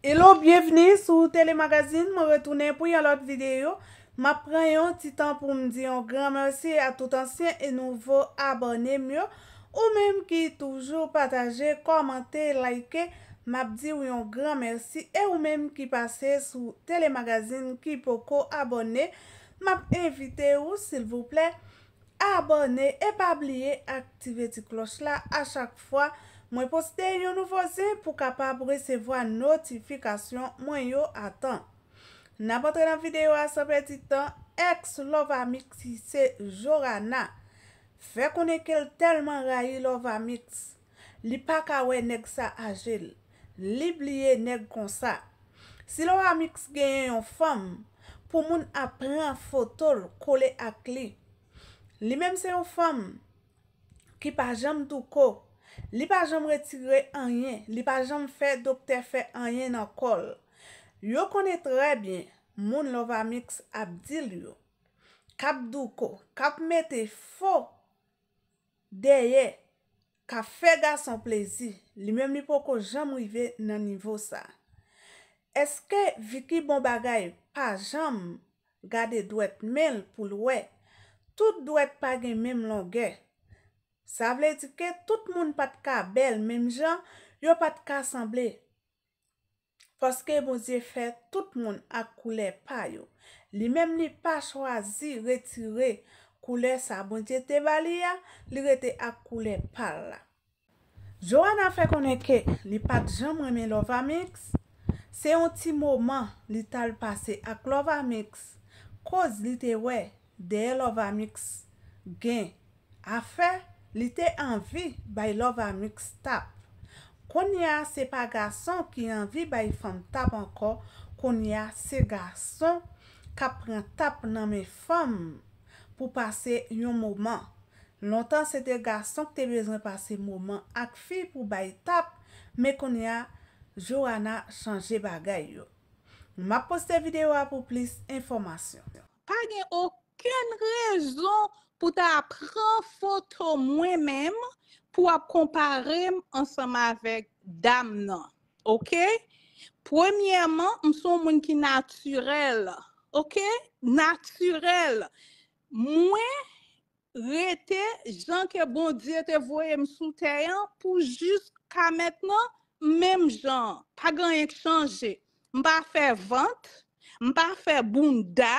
Hello, bienveni sou telemagazin. Mwen retounen pou yon lot videyo. Mwen pren yon ti tan pou mdi yon gran mersi a tout ansyen e nouvo abone myo. Ou menm ki toujou pataje, komante, like, mwen di yon gran mersi e ou menm ki pase sou telemagazin ki poko abone. Mwen evite yon sil vouple abone e pa bliye aktive ti kloch la a chak fwa Mwen poste yon nouvozi pou kapab resevo a notifikasyon mwen yon atan. Na botre nan videyo a sa peti tan, ex love amixi se Jorana, fe konen ke l telman rayi love amix, li pa kawen neg sa ajel, li blye neg konsa. Si love amix genyen yon fam, pou moun apren an fotol kole ak li. Li menm se yon fam, ki pa jam du kok, Li pa jom retire anyen, li pa jom fe dopte fe anyen nan kol. Yo kone trebyen, moun lova miks abdil yo. Kap du ko, kap mete fo deye, ka fe ga san plezi. Li mem li po ko jom rive nan nivo sa. Eske viki bon bagay pa jom gade dwet menl pou lwe, tout dwet page menm longe. Sa vle di ke tout moun pat ka bel menm jan, yo pat ka asemble. Foske bonje fe, tout moun ak koule pa yo. Li menm li pa chwazi retire koule sa bonje te baliya, li rete ak koule pal la. Jouan an fe konen ke li pat jan mwenme lova mix. Se yon ti mouman li tal pase ak lova mix, koz li te we deye lova mix gen afe, Li te anvi bayi lov a miks tap. Kon ya se pa gason ki anvi bayi fam tap anko. Kon ya se gason ka pren tap nan me fam pou pase yon mouman. Lontan se te gason ki te bezan pase mouman ak fi pou bayi tap. Me kon ya jowana chanje bagay yo. Nou ma poste video a pou plis informasyon. Pagne ok! ken rezon pou ta ap pran foto mwen menm pou ap kompare m ansama vek dam nan. Ok? Premiyeman, m son moun ki naturel. Ok? Naturel. Mwen rete jan ke bon diye te voye m souteyan pou jiz ka menm jan. Pa gen yon k chanje. M pa fe vant, m pa fe boun da,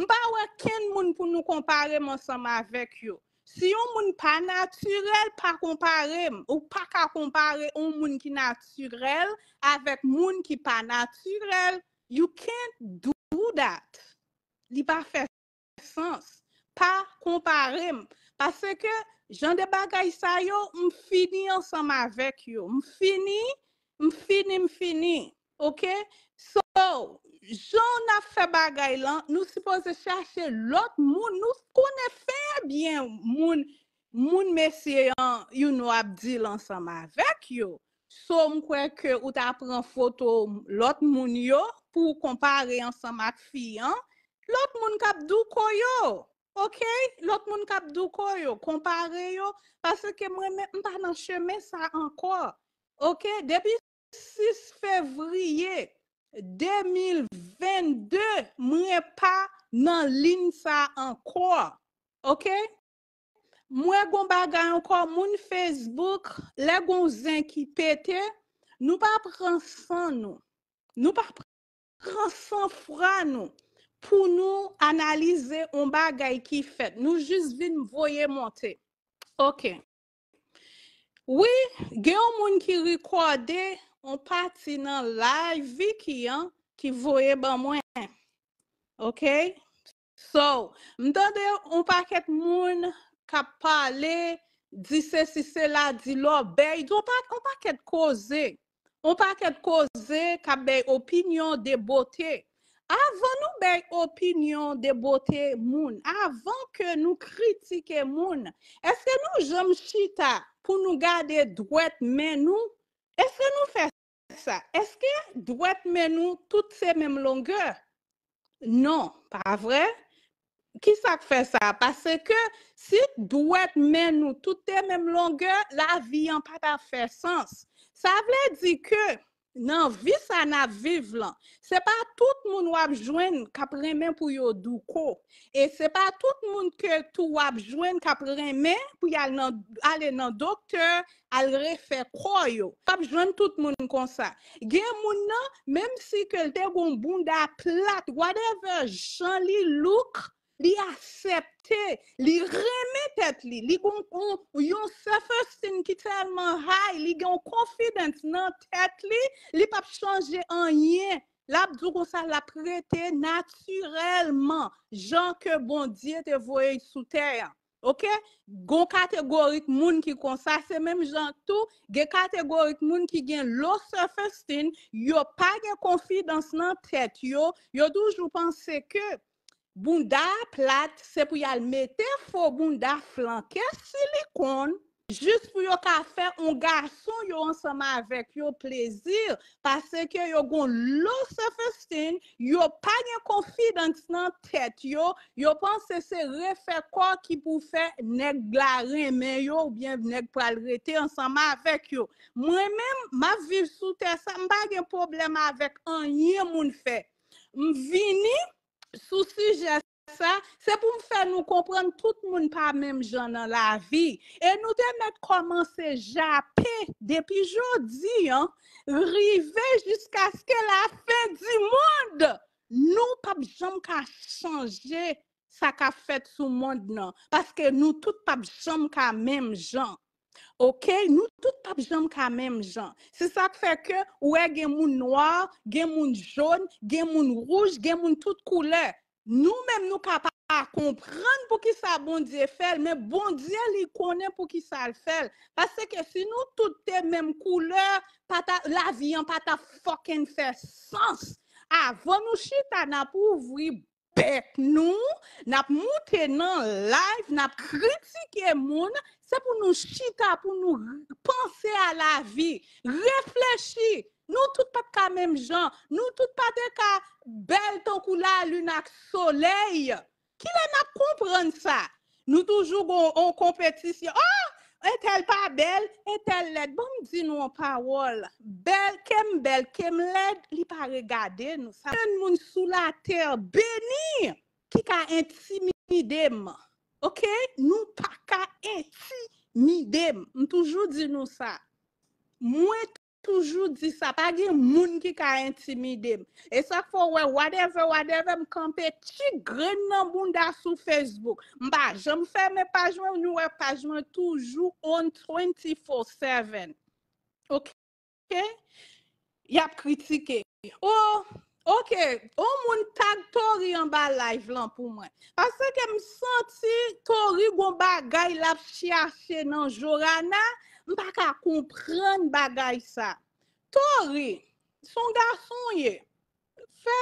M pa wè ken moun pou nou komparem ansanm avèk yo. Si yon moun pa naturel, pa komparem. Ou pa ka kompare yon moun ki naturel avèk moun ki pa naturel. You can't do that. Li pa fè sens. Pa komparem. Pase ke jan de bagay sa yo, m fini ansanm avèk yo. M fini, m fini, m fini. Ok? So, joun a fe bagay lan, nou sipose chache lot moun, nou kone fe bien moun mesye yon yon wap di lansanman vek yo. So, mkwe ke ou ta apren foto lot moun yo pou kompare ansanman fi an, lot moun kap du koyo, ok? Lot moun kap du koyo, kompare yo, pase ke mremen mpanan cheme sa anko, ok? 2022, mwen e pa nan lin sa ankor. Ok? Mwen e kon bagay ankor moun Facebook, le kon zin ki pete, nou pa pransan nou. Nou pa pransan fran nou. Pou nou analize on bagay ki fet. Nou jist vin mvoye monte. Ok. Oui, gen yon moun ki rekwadey, On pati nan la, vi ki an, ki voye ban mwen. Ok? So, mdande, on pa ket moun ka pale, di se si se la, di lo, be, on pa ket koze, on pa ket koze ka be opinyon de boté. Avan nou be opinyon de boté moun, avan ke nou kritike moun, eske nou jom chita pou nou gade dwet men nou, Est-ce que doit nous toutes ces mêmes longueurs? Non, pas vrai. Qui ça fait ça? Parce que si doit nous toutes les mêmes longueurs, la vie n'a pas fait sens. Ça veut dire que nan vis an aviv lan. Se pa tout moun wap jwen kapren men pou yo duko. E se pa tout moun ke tou wap jwen kapren men pou alen nan dokteur alre fe kroyo. Wap jwen tout moun konsa. Gen moun nan, mem si ke lte goun bunda plat, whatever jan li luk, li asepte, li reme tet li, li goun kon, ou yon seferstin ki telman hay, li goun konfidans nan tet li, li pap chanje anye, lap djou kon sa la prete naturelman, jan ke bon diye te voye sou ter, ok, goun kategorik moun ki konsa, se menm jan tou, ge kategorik moun ki gen lò seferstin, yo pa gen konfidans nan tet yo, yo doujou panse ke, Bunda plat se pou yal mete fo bunda flanke silikon Jist pou yo ka fe un garson yo ansama avek yo plezir Pase ke yo gon lo se festen Yo pa gen konfi dans nan tet yo Yo pan se se refe kwa ki pou fe Nek glare men yo ou bien vnek pral rete ansama avek yo Mwen men ma vi sou te sa mba gen problema avek anye moun fe M vini sous sujet ça, c'est pour me faire nous comprendre tout le monde pas même gens dans la vie. Et nous devons commencer à japper depuis aujourd'hui, hein, river jusqu'à ce que la fin du monde, nous pas jamais qu'à changer ça qu'a fait le monde non parce que nous tout pas jamais qu'à même gens. Ok, nou tout pap jom ka mem jom. Se sa feke, oue gen moun noy, gen moun joun, gen moun ruj, gen moun tout koule. Nou men nou kapap a kompren pou ki sa bondye fel, men bondye li konen pou ki sa l fel. Pase ke si nou tout te mem koule, pata la vyan pata fokken fe sens. A, vonou chitana pou vwi boye. Nous, nous, nous monté en live, n'a critiqué gens. c'est pour nous chita, pour nous penser à la vie, réfléchir. Nous tout pas de même gens, nous tous pas des cas belle tant la lune avec soleil. Qui l'a comprendre ça? Nous toujours en compétition est-elle pas belle? Est-elle laide? Bon, dis-nous en parole. Belle, qu'aime belle, qu'aime laide, il pas regarder nous. Ça, le monde sous la terre béni qui a intimidé. OK? Nous pas intimidé, intimider. Toujours dis-nous ça. Moi, Toujou di sa, pa gen moun ki ka entimidem. E sa fò wè, wadewe, wadewe, mkampè, chi gren nan moun da sou Facebook? Mba, jom fè mè pajman, mwen wè pajman toujou on 24-7. Ok? Ok? Yap kritike. Oh! Ok, ou moun tag tori yon ba laj lan pou mwen. Pase ke m senti tori goun bagay la fsyase nan jorana, m pa ka kompren bagay sa. Tori, son gason ye, fe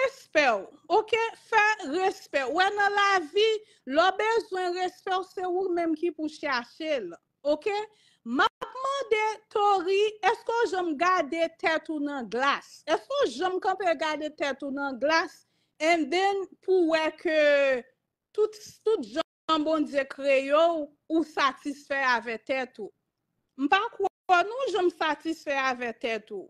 respèw. Ok, fe respèw. Ouè nan la vi, lò bezwen respèw se ou mèm ki pou fsyase lò. Ok? Makman de tori, esko jom gade tètou nan glas? Esko jom kanpe gade tètou nan glas? En den pouwe ke tout jom bon di kreyo ou satisfè avè tètou? Mpa kwa nou jom satisfè avè tètou?